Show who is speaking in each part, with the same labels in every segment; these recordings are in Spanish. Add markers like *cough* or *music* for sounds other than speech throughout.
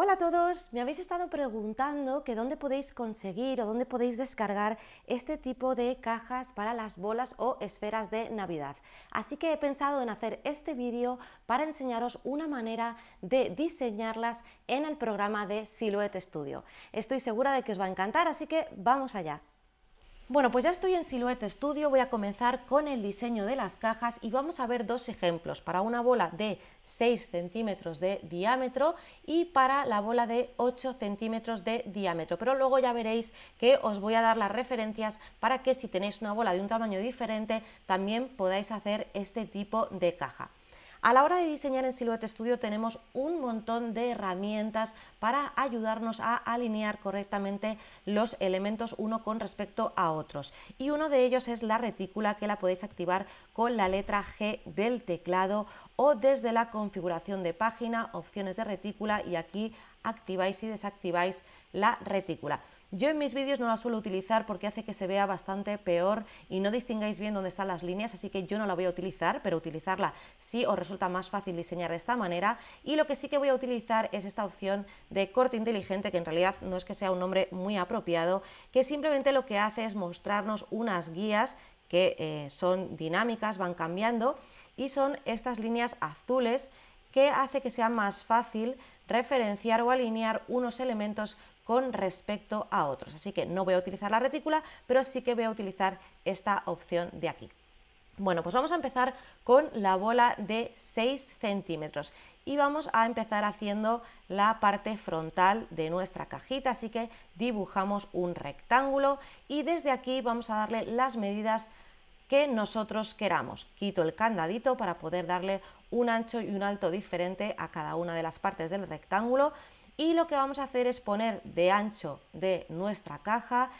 Speaker 1: Hola a todos, me habéis estado preguntando que dónde podéis conseguir o dónde podéis descargar este tipo de cajas para las bolas o esferas de Navidad. Así que he pensado en hacer este vídeo para enseñaros una manera de diseñarlas en el programa de Silhouette Studio. Estoy segura de que os va a encantar, así que vamos allá. Bueno, pues ya estoy en Silhouette Studio, voy a comenzar con el diseño de las cajas y vamos a ver dos ejemplos, para una bola de 6 centímetros de diámetro y para la bola de 8 centímetros de diámetro, pero luego ya veréis que os voy a dar las referencias para que si tenéis una bola de un tamaño diferente también podáis hacer este tipo de caja. A la hora de diseñar en Silhouette Studio tenemos un montón de herramientas para ayudarnos a alinear correctamente los elementos uno con respecto a otros. Y uno de ellos es la retícula que la podéis activar con la letra G del teclado o desde la configuración de página, opciones de retícula y aquí activáis y desactiváis la retícula. Yo en mis vídeos no la suelo utilizar porque hace que se vea bastante peor y no distingáis bien dónde están las líneas, así que yo no la voy a utilizar, pero utilizarla sí os resulta más fácil diseñar de esta manera. Y lo que sí que voy a utilizar es esta opción de corte inteligente, que en realidad no es que sea un nombre muy apropiado, que simplemente lo que hace es mostrarnos unas guías que eh, son dinámicas, van cambiando, y son estas líneas azules que hace que sea más fácil referenciar o alinear unos elementos con respecto a otros. Así que no voy a utilizar la retícula, pero sí que voy a utilizar esta opción de aquí. Bueno, pues vamos a empezar con la bola de 6 centímetros y vamos a empezar haciendo la parte frontal de nuestra cajita, así que dibujamos un rectángulo y desde aquí vamos a darle las medidas que nosotros queramos. Quito el candadito para poder darle un ancho y un alto diferente a cada una de las partes del rectángulo y lo que vamos a hacer es poner de ancho de nuestra caja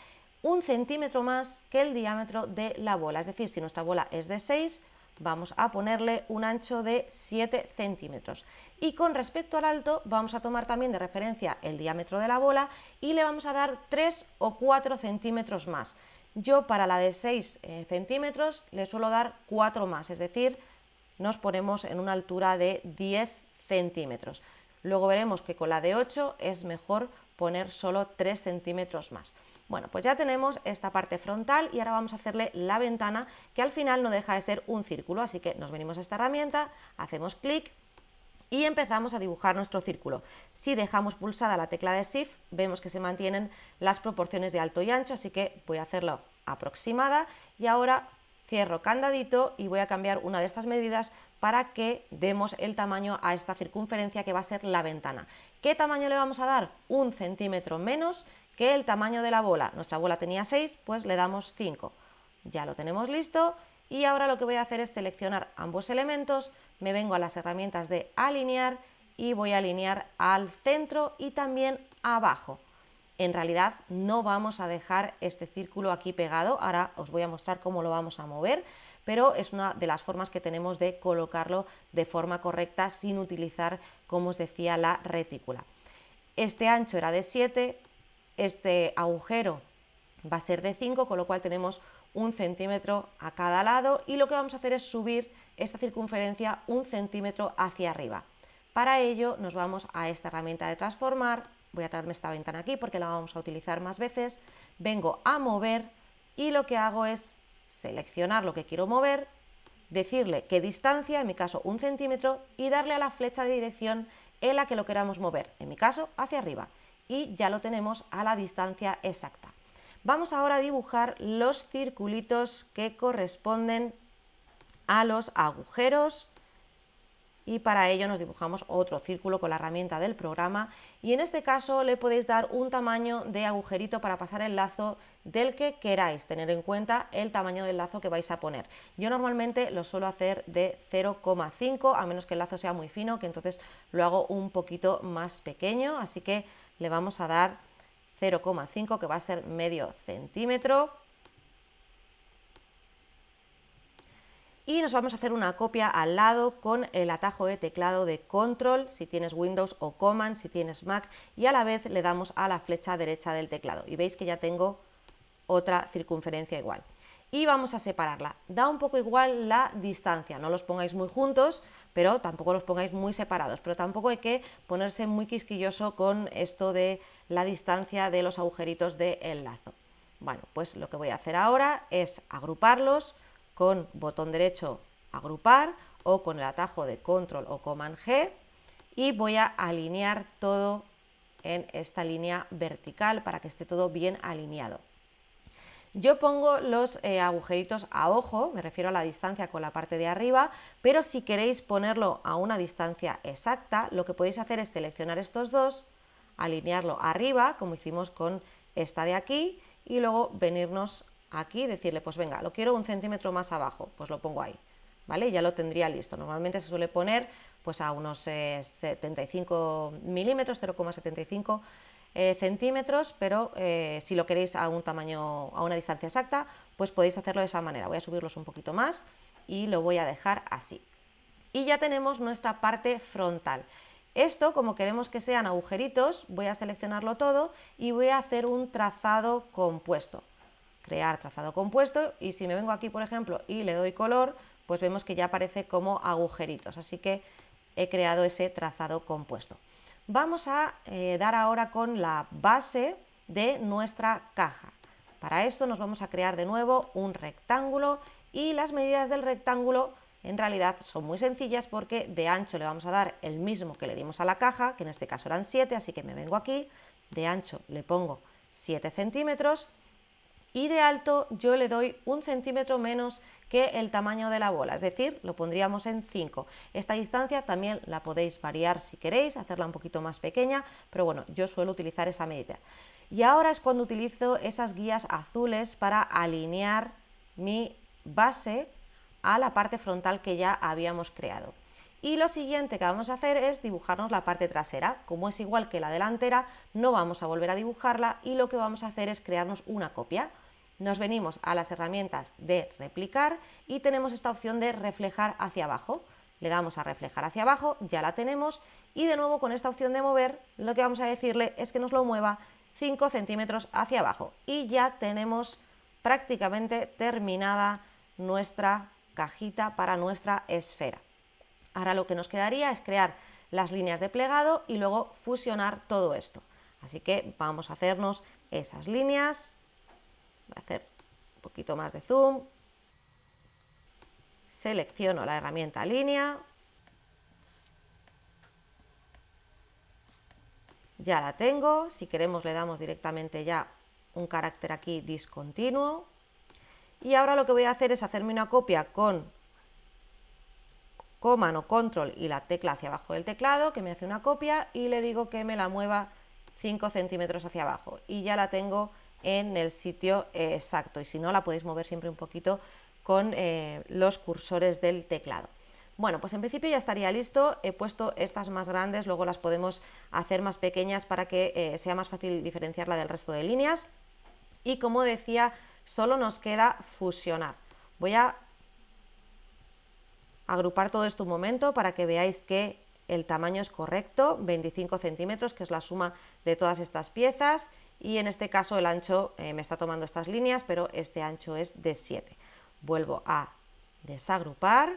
Speaker 1: un centímetro más que el diámetro de la bola. Es decir, si nuestra bola es de 6, vamos a ponerle un ancho de 7 centímetros. Y con respecto al alto, vamos a tomar también de referencia el diámetro de la bola y le vamos a dar 3 o 4 centímetros más. Yo para la de 6 eh, centímetros le suelo dar 4 más, es decir, nos ponemos en una altura de 10 centímetros. Luego veremos que con la de 8 es mejor poner solo 3 centímetros más. Bueno, pues ya tenemos esta parte frontal y ahora vamos a hacerle la ventana que al final no deja de ser un círculo, así que nos venimos a esta herramienta, hacemos clic y empezamos a dibujar nuestro círculo. Si dejamos pulsada la tecla de Shift, vemos que se mantienen las proporciones de alto y ancho, así que voy a hacerlo aproximada y ahora cierro candadito y voy a cambiar una de estas medidas para que demos el tamaño a esta circunferencia que va a ser la ventana. ¿Qué tamaño le vamos a dar? Un centímetro menos que el tamaño de la bola. Nuestra bola tenía 6, pues le damos 5. Ya lo tenemos listo y ahora lo que voy a hacer es seleccionar ambos elementos, me vengo a las herramientas de alinear y voy a alinear al centro y también abajo. En realidad no vamos a dejar este círculo aquí pegado, ahora os voy a mostrar cómo lo vamos a mover, pero es una de las formas que tenemos de colocarlo de forma correcta sin utilizar, como os decía, la retícula. Este ancho era de 7, este agujero va a ser de 5, con lo cual tenemos un centímetro a cada lado y lo que vamos a hacer es subir esta circunferencia un centímetro hacia arriba. Para ello nos vamos a esta herramienta de transformar, voy a traerme esta ventana aquí porque la vamos a utilizar más veces, vengo a mover y lo que hago es seleccionar lo que quiero mover, decirle qué distancia, en mi caso un centímetro, y darle a la flecha de dirección en la que lo queramos mover, en mi caso hacia arriba, y ya lo tenemos a la distancia exacta. Vamos ahora a dibujar los circulitos que corresponden a los agujeros y para ello nos dibujamos otro círculo con la herramienta del programa y en este caso le podéis dar un tamaño de agujerito para pasar el lazo del que queráis, tener en cuenta el tamaño del lazo que vais a poner. Yo normalmente lo suelo hacer de 0,5, a menos que el lazo sea muy fino, que entonces lo hago un poquito más pequeño, así que le vamos a dar 0,5 que va a ser medio centímetro y nos vamos a hacer una copia al lado con el atajo de teclado de control si tienes Windows o Command si tienes Mac y a la vez le damos a la flecha derecha del teclado y veis que ya tengo otra circunferencia igual y vamos a separarla. Da un poco igual la distancia, no los pongáis muy juntos, pero tampoco los pongáis muy separados, pero tampoco hay que ponerse muy quisquilloso con esto de la distancia de los agujeritos del de lazo. Bueno, pues lo que voy a hacer ahora es agruparlos, con botón derecho agrupar o con el atajo de control o command G y voy a alinear todo en esta línea vertical para que esté todo bien alineado. Yo pongo los eh, agujeritos a ojo, me refiero a la distancia con la parte de arriba, pero si queréis ponerlo a una distancia exacta, lo que podéis hacer es seleccionar estos dos, alinearlo arriba, como hicimos con esta de aquí, y luego venirnos aquí decirle, pues venga, lo quiero un centímetro más abajo, pues lo pongo ahí, ¿vale? Ya lo tendría listo. Normalmente se suele poner pues a unos 75 eh, milímetros, 0,75 eh, centímetros, pero eh, si lo queréis a un tamaño, a una distancia exacta, pues podéis hacerlo de esa manera. Voy a subirlos un poquito más y lo voy a dejar así. Y ya tenemos nuestra parte frontal. Esto, como queremos que sean agujeritos, voy a seleccionarlo todo y voy a hacer un trazado compuesto crear trazado compuesto y si me vengo aquí por ejemplo y le doy color pues vemos que ya aparece como agujeritos así que he creado ese trazado compuesto vamos a eh, dar ahora con la base de nuestra caja para esto nos vamos a crear de nuevo un rectángulo y las medidas del rectángulo en realidad son muy sencillas porque de ancho le vamos a dar el mismo que le dimos a la caja, que en este caso eran 7, así que me vengo aquí, de ancho le pongo 7 centímetros y de alto yo le doy un centímetro menos que el tamaño de la bola, es decir, lo pondríamos en 5. Esta distancia también la podéis variar si queréis, hacerla un poquito más pequeña, pero bueno, yo suelo utilizar esa medida. Y ahora es cuando utilizo esas guías azules para alinear mi base a la parte frontal que ya habíamos creado. Y lo siguiente que vamos a hacer es dibujarnos la parte trasera. Como es igual que la delantera, no vamos a volver a dibujarla y lo que vamos a hacer es crearnos una copia. Nos venimos a las herramientas de replicar y tenemos esta opción de reflejar hacia abajo. Le damos a reflejar hacia abajo, ya la tenemos y de nuevo con esta opción de mover lo que vamos a decirle es que nos lo mueva 5 centímetros hacia abajo y ya tenemos prácticamente terminada nuestra cajita para nuestra esfera. Ahora lo que nos quedaría es crear las líneas de plegado y luego fusionar todo esto. Así que vamos a hacernos esas líneas. Voy a hacer un poquito más de zoom. Selecciono la herramienta línea. Ya la tengo. Si queremos le damos directamente ya un carácter aquí discontinuo. Y ahora lo que voy a hacer es hacerme una copia con comando control y la tecla hacia abajo del teclado, que me hace una copia y le digo que me la mueva 5 centímetros hacia abajo y ya la tengo en el sitio eh, exacto y si no la podéis mover siempre un poquito con eh, los cursores del teclado. Bueno, pues en principio ya estaría listo, he puesto estas más grandes, luego las podemos hacer más pequeñas para que eh, sea más fácil diferenciarla del resto de líneas y como decía, solo nos queda fusionar. Voy a agrupar todo esto un momento para que veáis que el tamaño es correcto, 25 centímetros, que es la suma de todas estas piezas, y en este caso el ancho eh, me está tomando estas líneas, pero este ancho es de 7. Vuelvo a desagrupar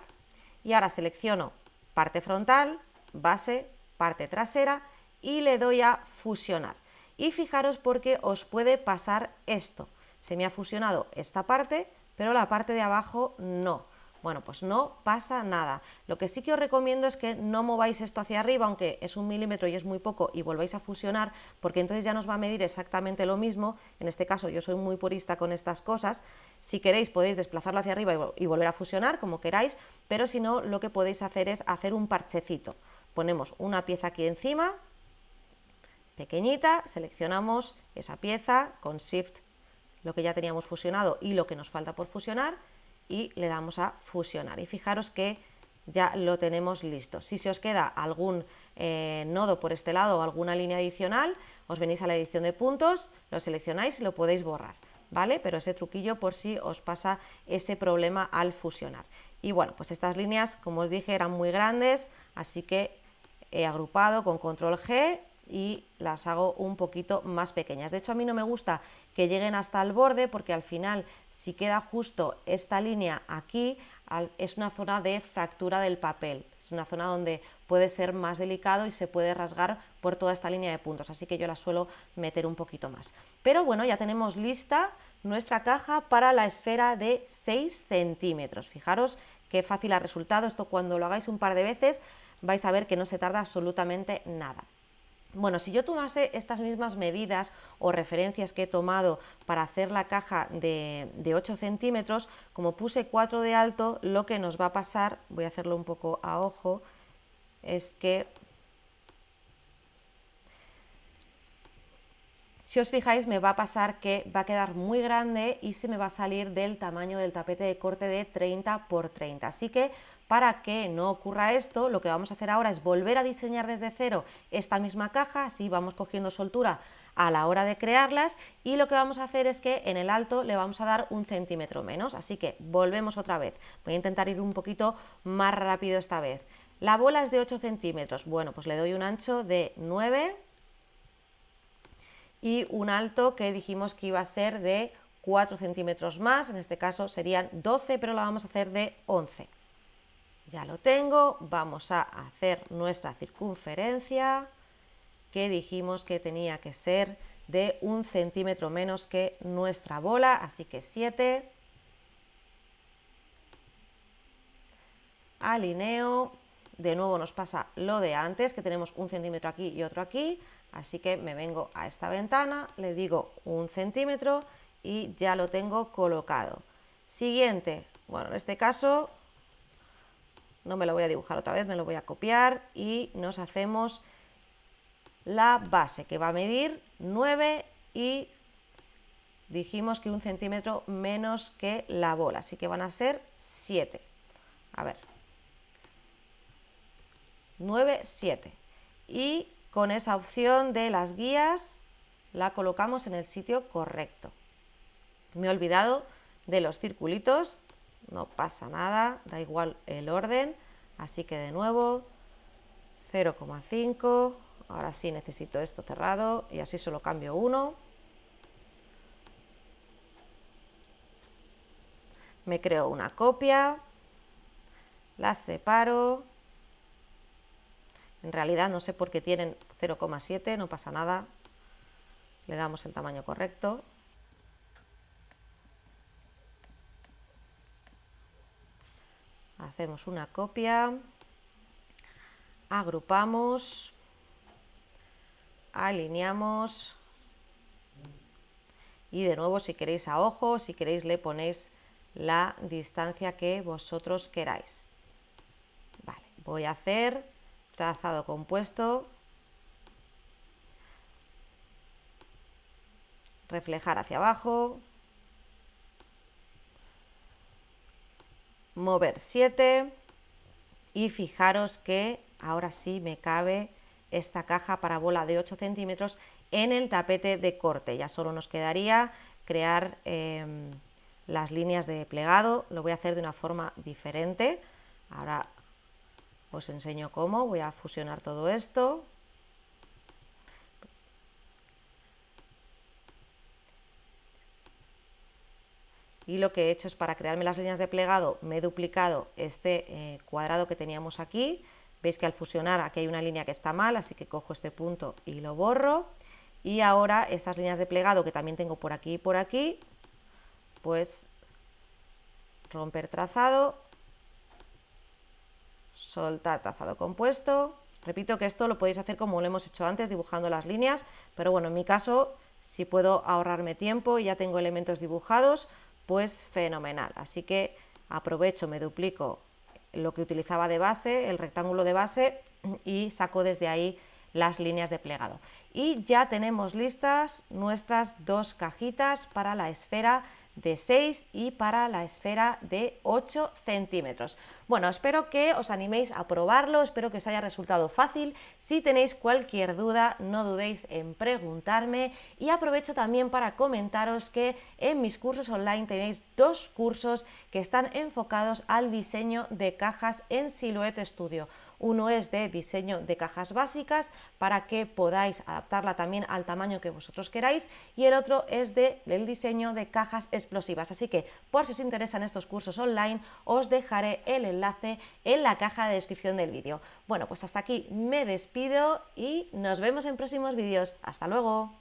Speaker 1: y ahora selecciono parte frontal, base, parte trasera y le doy a fusionar. Y fijaros porque os puede pasar esto. Se me ha fusionado esta parte, pero la parte de abajo no. Bueno, pues no pasa nada. Lo que sí que os recomiendo es que no mováis esto hacia arriba, aunque es un milímetro y es muy poco, y volváis a fusionar, porque entonces ya nos va a medir exactamente lo mismo. En este caso yo soy muy purista con estas cosas. Si queréis podéis desplazarlo hacia arriba y volver a fusionar, como queráis, pero si no, lo que podéis hacer es hacer un parchecito. Ponemos una pieza aquí encima, pequeñita, seleccionamos esa pieza con Shift lo que ya teníamos fusionado y lo que nos falta por fusionar, y le damos a fusionar. Y fijaros que ya lo tenemos listo. Si se os queda algún eh, nodo por este lado o alguna línea adicional, os venís a la edición de puntos, lo seleccionáis y lo podéis borrar, ¿vale? Pero ese truquillo por si os pasa ese problema al fusionar. Y bueno, pues estas líneas, como os dije, eran muy grandes, así que he agrupado con control G y las hago un poquito más pequeñas. De hecho, a mí no me gusta que lleguen hasta el borde porque al final, si queda justo esta línea aquí, es una zona de fractura del papel. Es una zona donde puede ser más delicado y se puede rasgar por toda esta línea de puntos, así que yo la suelo meter un poquito más. Pero bueno, ya tenemos lista nuestra caja para la esfera de 6 centímetros. Fijaros qué fácil ha resultado, esto cuando lo hagáis un par de veces vais a ver que no se tarda absolutamente nada. Bueno, si yo tomase estas mismas medidas o referencias que he tomado para hacer la caja de, 8 centímetros, como puse 4 de alto, lo que nos va a pasar, voy a hacerlo un poco a ojo, es que Si os fijáis me va a pasar que va a quedar muy grande y se me va a salir del tamaño del tapete de corte de 30 por 30. Así que para que no ocurra esto, lo que vamos a hacer ahora es volver a diseñar desde cero esta misma caja, así vamos cogiendo soltura a la hora de crearlas y lo que vamos a hacer es que en el alto le vamos a dar un centímetro menos, así que volvemos otra vez, voy a intentar ir un poquito más rápido esta vez. La bola es de 8 centímetros, bueno pues le doy un ancho de 9 y un alto que dijimos que iba a ser de 4 centímetros más, en este caso serían 12 pero la vamos a hacer de 11 ya lo tengo, vamos a hacer nuestra circunferencia que dijimos que tenía que ser de un centímetro menos que nuestra bola, así que 7. Alineo, de nuevo nos pasa lo de antes, que tenemos un centímetro aquí y otro aquí, así que me vengo a esta ventana, le digo un centímetro y ya lo tengo colocado. Siguiente, bueno, en este caso no me lo voy a dibujar otra vez, me lo voy a copiar y nos hacemos la base que va a medir 9 y dijimos que un centímetro menos que la bola, así que van a ser 7. A ver, 9, 7. Y con esa opción de las guías la colocamos en el sitio correcto. Me he olvidado de los circulitos, no pasa nada, da igual el orden, así que de nuevo 0,5, ahora sí necesito esto cerrado y así solo cambio uno, Me creo una copia, la separo, en realidad no sé por qué tienen 0,7, no pasa nada, le damos el tamaño correcto hacemos una copia, agrupamos, alineamos y de nuevo si queréis a ojo, si queréis le ponéis la distancia que vosotros queráis. voy a hacer trazado compuesto, reflejar hacia abajo, mover 7 y fijaros que ahora sí me cabe esta caja para bola de 8 centímetros en el tapete de corte. Ya solo nos quedaría crear em, las líneas de plegado. Lo voy a hacer de una forma diferente. Ahora os enseño cómo. Voy a fusionar todo esto. y lo que he hecho es para crearme las líneas de plegado me he duplicado este eh, cuadrado que teníamos aquí, veis que al fusionar aquí hay una línea que está mal, así que cojo este punto y lo borro y ahora estas líneas de plegado que también tengo por aquí y por aquí, pues romper trazado, soltar trazado compuesto, repito que esto lo podéis hacer como lo hemos hecho antes dibujando las líneas, pero bueno, en mi caso si puedo ahorrarme tiempo y ya tengo elementos dibujados, pues fenomenal. Así que aprovecho, me duplico lo que utilizaba de base, el rectángulo de base *clears throat* y saco desde ahí las líneas de plegado. Y ya tenemos listas nuestras dos cajitas para la esfera de 6 y para la esfera de 8 centímetros. Bueno, espero que os animéis a probarlo, espero que os haya resultado fácil. Si tenéis cualquier duda, no dudéis en preguntarme y aprovecho también para comentaros que en mis cursos online tenéis dos cursos que están enfocados al diseño de cajas en Silhouette Studio. Uno es de diseño de cajas básicas para que podáis adaptarla también al tamaño que vosotros queráis y el otro es de, del diseño de cajas explosivas. Así que por si os interesan estos cursos online os dejaré el enlace en la caja de descripción del vídeo. Bueno, pues hasta aquí me despido y nos vemos en próximos vídeos. ¡Hasta luego!